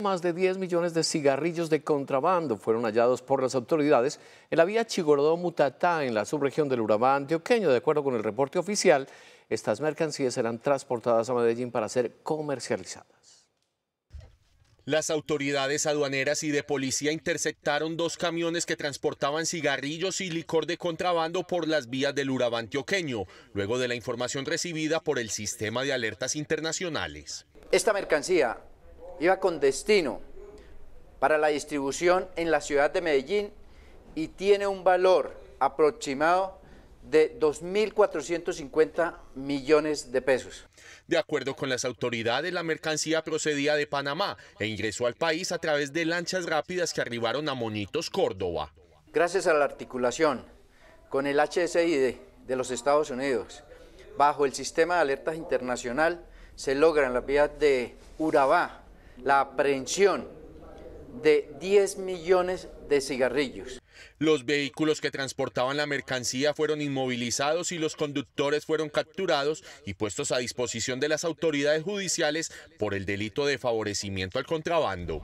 Más de 10 millones de cigarrillos de contrabando fueron hallados por las autoridades en la vía Chigorodó-Mutatá, en la subregión del Urabá antioqueño. De acuerdo con el reporte oficial, estas mercancías serán transportadas a Medellín para ser comercializadas. Las autoridades aduaneras y de policía interceptaron dos camiones que transportaban cigarrillos y licor de contrabando por las vías del Urabá antioqueño, luego de la información recibida por el Sistema de Alertas Internacionales. Esta mercancía iba con destino para la distribución en la ciudad de Medellín y tiene un valor aproximado de 2.450 millones de pesos. De acuerdo con las autoridades, la mercancía procedía de Panamá e ingresó al país a través de lanchas rápidas que arribaron a Monitos, Córdoba. Gracias a la articulación con el HSID de los Estados Unidos, bajo el sistema de alertas internacional, se logran las vías de Urabá la aprehensión de 10 millones de cigarrillos. Los vehículos que transportaban la mercancía fueron inmovilizados y los conductores fueron capturados y puestos a disposición de las autoridades judiciales por el delito de favorecimiento al contrabando.